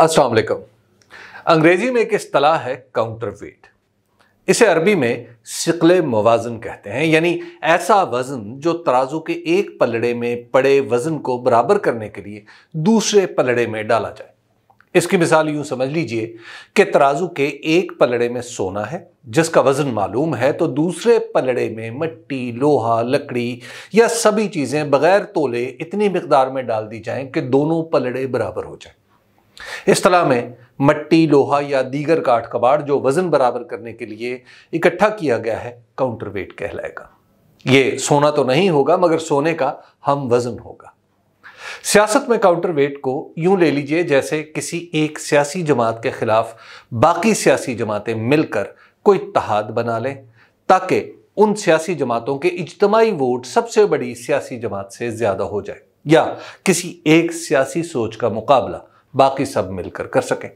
अस्सलाम वालेकुम अंग्रेज़ी में एक असलाह है काउंटर वेट इसे अरबी में शिकल मवाजन कहते हैं यानी ऐसा वज़न जो तराजू के एक पलड़े में पड़े वज़न को बराबर करने के लिए दूसरे पलड़े में डाला जाए इसकी मिसाल यूं समझ लीजिए कि तराजू के एक पलड़े में सोना है जिसका वज़न मालूम है तो दूसरे पलड़े में मट्टी लोहा लकड़ी या सभी चीज़ें बगैर तोले इतनी मकदार में डाल दी जाएं कि दोनों पलड़े बराबर हो जाएं असलाह में मट्टी लोहा या दीगर काठ कबाड़ जो वज़न बराबर करने के लिए इकट्ठा किया गया है काउंटर वेट कहलाएगा ये सोना तो नहीं होगा मगर सोने का हम वज़न होगा सियासत में काउंटर वेट को यूं ले लीजिए जैसे किसी एक सियासी जमात के ख़िलाफ़ बाकी सियासी जमातें मिलकर कोई तहाद बना लें ताकि उन सियासी जमातों के इजतमाही वोट सबसे बड़ी सियासी जमात से ज़्यादा हो जाए या किसी एक सियासी सोच का मुकाबला बाकी सब मिलकर कर सकें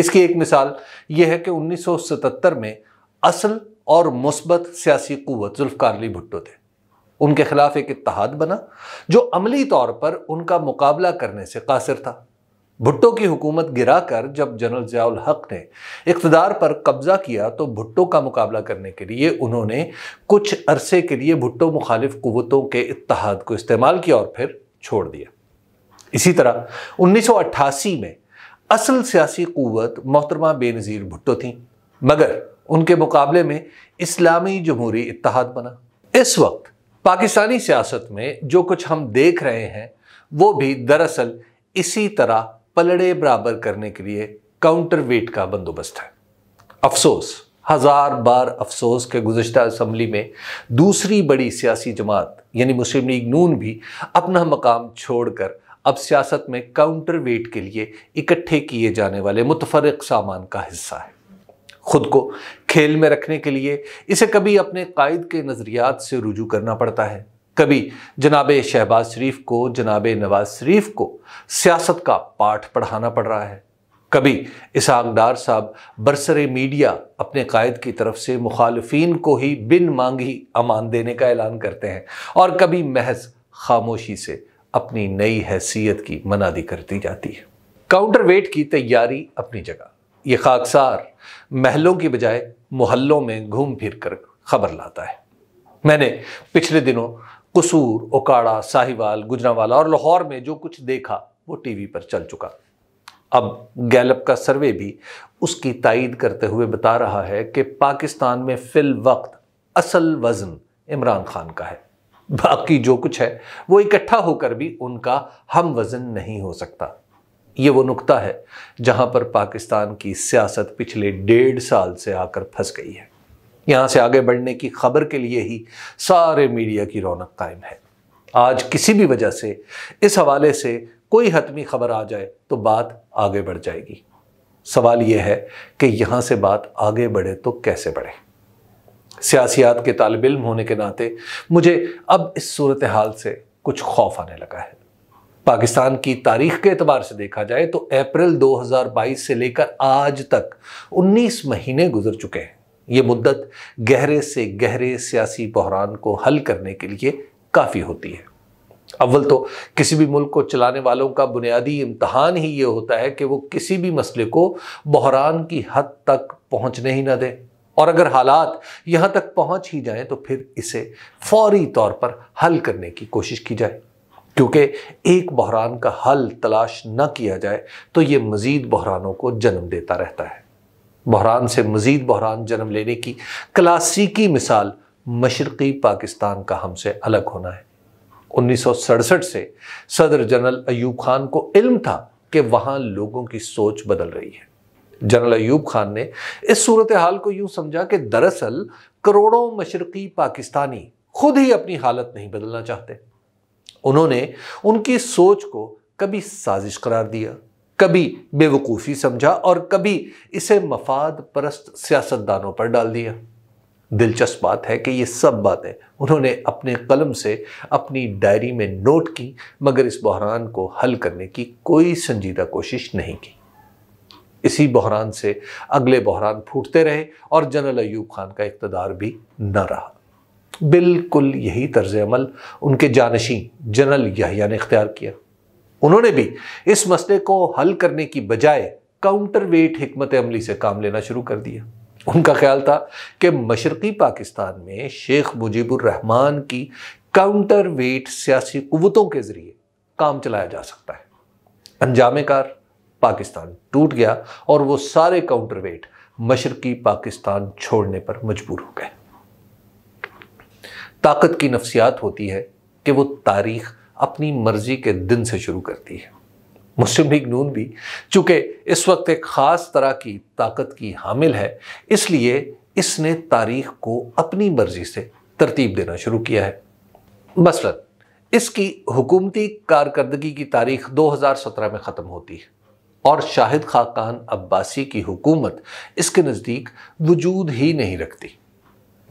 इसकी एक मिसाल यह है कि 1977 में असल और मुस्बत सियासी कुत जुल्फकारली भुट्टो थे उनके खिलाफ एक इतिहाद बना जो अमली तौर पर उनका मुकाबला करने से कासिर था भुट्टो की हुकूमत गिराकर जब जनरल जयाल हक ने इकतदार पर कब्ज़ा किया तो भुट्टो का मुकाबला करने के लिए उन्होंने कुछ अरसे के लिए भुट्टो मुखालिफ कुतों के इतिहाद को इस्तेमाल किया और फिर छोड़ दिया इसी तरह 1988 में असल सियासी क़वत मोहतरमा बेनज़ीर भुट्टो थी मगर उनके मुकाबले में इस्लामी जमहूरी इतिहाद बना इस वक्त पाकिस्तानी सियासत में जो कुछ हम देख रहे हैं वो भी दरअसल इसी तरह पलड़े बराबर करने के लिए काउंटर वेट का बंदोबस्त है अफसोस हज़ार बार अफसोस के गुजशत असम्बली में दूसरी बड़ी सियासी जमात यानी मुस्लिम लीग नून भी अपना मकाम छोड़कर अब सियासत में काउंटर वेट के लिए इकट्ठे किए जाने वाले मुतफरक सामान का हिस्सा है खुद को खेल में रखने के लिए इसे कभी अपने कायद के नज़रियात से रुजू करना पड़ता है कभी जनाब शहबाज शरीफ को जनाब नवाज शरीफ को सियासत का पाठ पढ़ाना पड़ रहा है कभी इसहाक डार साहब बरसर मीडिया अपने कायद की तरफ से मुखालफन को ही बिन मांगी अमान देने का ऐलान करते हैं और कभी महज खामोशी से अपनी नई हैसियत की मनादी कर दी जाती है काउंटर वेट की तैयारी अपनी जगह ये खाकसार महलों की बजाय मोहल्लों में घूम फिर कर खबर लाता है मैंने पिछले दिनों कसूर ओकाड़ा साहिवाल गुजरावाला और लाहौर में जो कुछ देखा वो टीवी पर चल चुका अब गैलप का सर्वे भी उसकी तायद करते हुए बता रहा है कि पाकिस्तान में फिल वक्त असल वज़न इमरान खान का है बाकी जो कुछ है वो इकट्ठा होकर भी उनका हम वजन नहीं हो सकता ये वो नुकता है जहां पर पाकिस्तान की सियासत पिछले डेढ़ साल से आकर फंस गई है यहां से आगे बढ़ने की खबर के लिए ही सारे मीडिया की रौनक कायम है आज किसी भी वजह से इस हवाले से कोई हतमी खबर आ जाए तो बात आगे बढ़ जाएगी सवाल यह है कि यहाँ से बात आगे बढ़े तो कैसे बढ़े सियासियात के तालब इम होने के नाते मुझे अब इस सूरत हाल से कुछ खौफ आने लगा है पाकिस्तान की तारीख के अतबार से देखा जाए तो अप्रैल 2022 से लेकर आज तक 19 महीने गुजर चुके हैं ये मुद्दत गहरे से गहरे सियासी बहरान को हल करने के लिए काफ़ी होती है अव्वल तो किसी भी मुल्क को चलाने वालों का बुनियादी इम्तहान ही ये होता है कि वो किसी भी मसले को बहरान की हद तक पहुंचने ही ना दें और अगर हालात यहाँ तक पहुँच ही जाए तो फिर इसे फौरी तौर पर हल करने की कोशिश की जाए क्योंकि एक बहरान का हल तलाश न किया जाए तो ये मज़ीद बहरानों को जन्म देता रहता है बहरान से मज़ीद बहरान जन्म लेने की क्लासिकी मिसाल मशरक़ी पाकिस्तान का हमसे अलग होना है उन्नीस से सदर जनरल अयूब खान को इल्म था कि वहाँ लोगों की सोच बदल रही है जनरल अयूब खान ने इस सूरत हाल को यूं समझा कि दरअसल करोड़ों मशरकी पाकिस्तानी खुद ही अपनी हालत नहीं बदलना चाहते उन्होंने उनकी सोच को कभी साजिश करार दिया कभी बेवकूफ़ी समझा और कभी इसे मफाद परस्त सियासतदानों पर डाल दिया दिलचस्प बात है कि ये सब बातें उन्होंने अपने कलम से अपनी डायरी में नोट की मगर इस बहरान को हल करने की कोई संजीदा कोशिश नहीं की इसी बहरान से अगले बहरान फूटते रहे और जनरल अयूब खान का इकतदार भी न रहा बिल्कुल यही तर्ज अमल उनके जानशी जनरल याहिया ने इख्तियार किया उन्होंने भी इस मसले को हल करने की बजाय काउंटर वेट हमत अमली से काम लेना शुरू कर दिया उनका ख्याल था कि मशरक़ी पाकिस्तान में शेख मुजीबरहमान की काउंटर वेट सियासी कुतों के ज़रिए काम चलाया जा सकता है अंजाम कार पाकिस्तान टूट गया और वो सारे काउंटरवेट मशरकी पाकिस्तान छोड़ने पर मजबूर हो गए ताकत की नफसियात होती है कि वो तारीख अपनी मर्जी के दिन से शुरू करती है मुस्लिम लीग नून भी चूंकि इस वक्त एक ख़ास तरह की ताकत की हामिल है इसलिए इसने तारीख को अपनी मर्जी से तरतीब देना शुरू किया है मसलन इसकी हुकूमती कारकर्दगी की तारीख 2017 में ख़त्म होती है और शाहिद खाकान अब्बासी की हुकूमत इसके नज़दीक वजूद ही नहीं रखती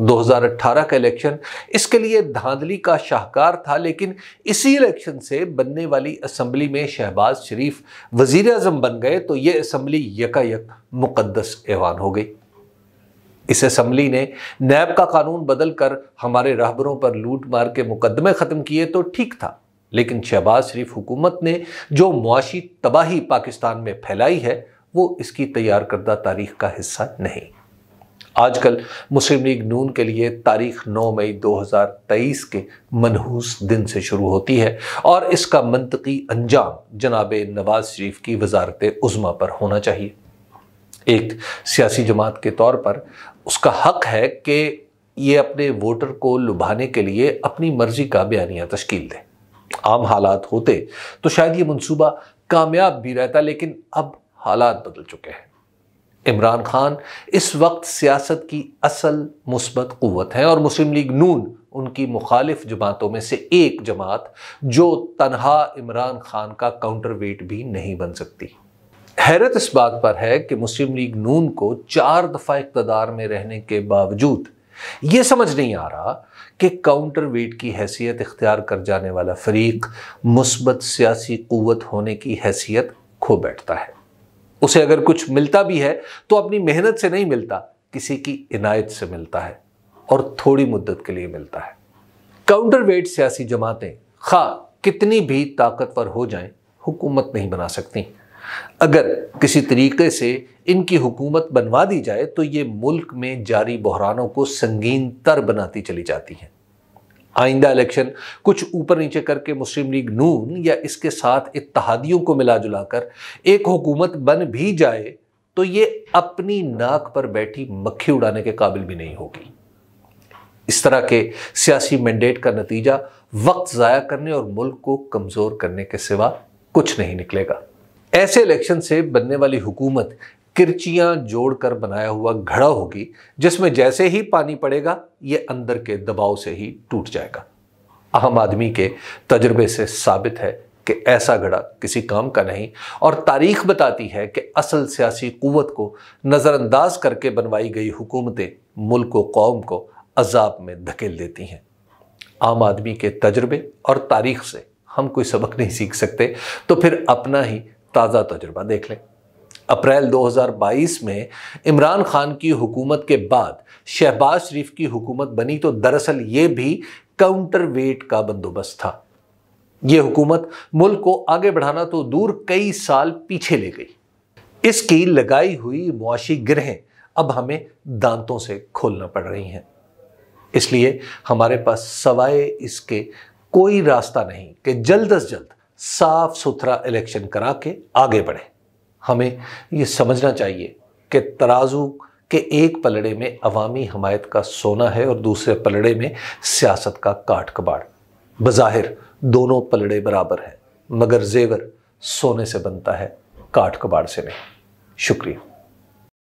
2018 का इलेक्शन इसके लिए धांधली का शाहकार था लेकिन इसी इलेक्शन से बनने वाली असम्बली में शहबाज शरीफ वजीर अजम बन गए तो ये असम्बली यकायक मुकदस ऐवान हो गई इस असम्बली ने नैब का कानून बदल कर हमारे रहबरों पर लूट मार के मुकदमे ख़त्म किए तो ठीक था लेकिन शहबाज शरीफ हुकूमत ने जो मुआशी तबाही पाकिस्तान में फैलाई है वो इसकी तैयार करदा तारीख का हिस्सा नहीं आजकल मुस्लिम लीग नून के लिए तारीख 9 मई 2023 के मनहूस दिन से शुरू होती है और इसका मनतकी अंजाम जनाब नवाज शरीफ की वजारत उज़मा पर होना चाहिए एक सियासी जमात के तौर पर उसका हक है कि ये अपने वोटर को लुभाने के लिए अपनी मर्ज़ी का बयानिया तश्कील दें आम हालात होते तो शायद ये मनसूबा कामयाब भी रहता लेकिन अब हालात बदल चुके हैं इमरान खान इस वक्त सियासत की असल मुस्बत क़वत है और मुस्लिम लीग नून उनकी मुखालिफ जमातों में से एक जमात जो तनहा इमरान खान का काउंटर वेट भी नहीं बन सकती हैरत इस बात पर है कि मुस्लिम लीग नून को चार दफ़ा इकतदार में रहने के बावजूद ये समझ नहीं आ रहा कि काउंटर वेट की हैसियत इख्तियार कर जाने वाला फरीक मुस्बत सियासी क़वत होने की हैसियत खो बैठता है उसे अगर कुछ मिलता भी है तो अपनी मेहनत से नहीं मिलता किसी की इनायत से मिलता है और थोड़ी मुद्दत के लिए मिलता है काउंटर वेट सियासी जमातें खा कितनी भी ताकतवर हो जाएं हुकूमत नहीं बना सकती अगर किसी तरीके से इनकी हुकूमत बनवा दी जाए तो ये मुल्क में जारी बहरानों को संगीन तर बनाती चली जाती हैं आइंदा इलेक्शन कुछ ऊपर नीचे करके मुस्लिम लीग नून या इसके साथ इतिहादियों को मिला जुलाकर एक हुकूमत बन भी जाए तो ये अपनी नाक पर बैठी मक्खी उड़ाने के काबिल भी नहीं होगी इस तरह के सियासी मैंडेट का नतीजा वक्त ज़ाया करने और मुल्क को कमज़ोर करने के सिवा कुछ नहीं निकलेगा ऐसे इलेक्शन से बनने वाली हुकूमत किरचियां जोड़कर बनाया हुआ घड़ा होगी जिसमें जैसे ही पानी पड़ेगा ये अंदर के दबाव से ही टूट जाएगा आम आदमी के तजर्बे से साबित है कि ऐसा घड़ा किसी काम का नहीं और तारीख बताती है कि असल सियासी क़वत को नज़रअंदाज करके बनवाई गई हुकूमतें मुल्क व कौम को अजाब में धकेल देती हैं आम आदमी के तजर्बे और तारीख से हम कोई सबक नहीं सीख सकते तो फिर अपना ही ताज़ा तजुर्बा देख लें अप्रैल 2022 में इमरान खान की हुकूमत के बाद शहबाज शरीफ की हुकूमत बनी तो दरअसल ये भी काउंटर वेट का बंदोबस्त था ये हुकूमत मुल्क को आगे बढ़ाना तो दूर कई साल पीछे ले गई इसकी लगाई हुई मुआशी गिरहें अब हमें दांतों से खोलना पड़ रही हैं इसलिए हमारे पास सवाए इसके कोई रास्ता नहीं कि जल्द अज जल्द साफ सुथरा इलेक्शन करा के आगे बढ़े हमें ये समझना चाहिए कि तराजू के एक पलड़े में अवामी हमायत का सोना है और दूसरे पलड़े में सियासत का काट कबाड़ बज़ाहिर दोनों पलड़े बराबर हैं मगर जेवर सोने से बनता है काट कबाड़ से नहीं शुक्रिया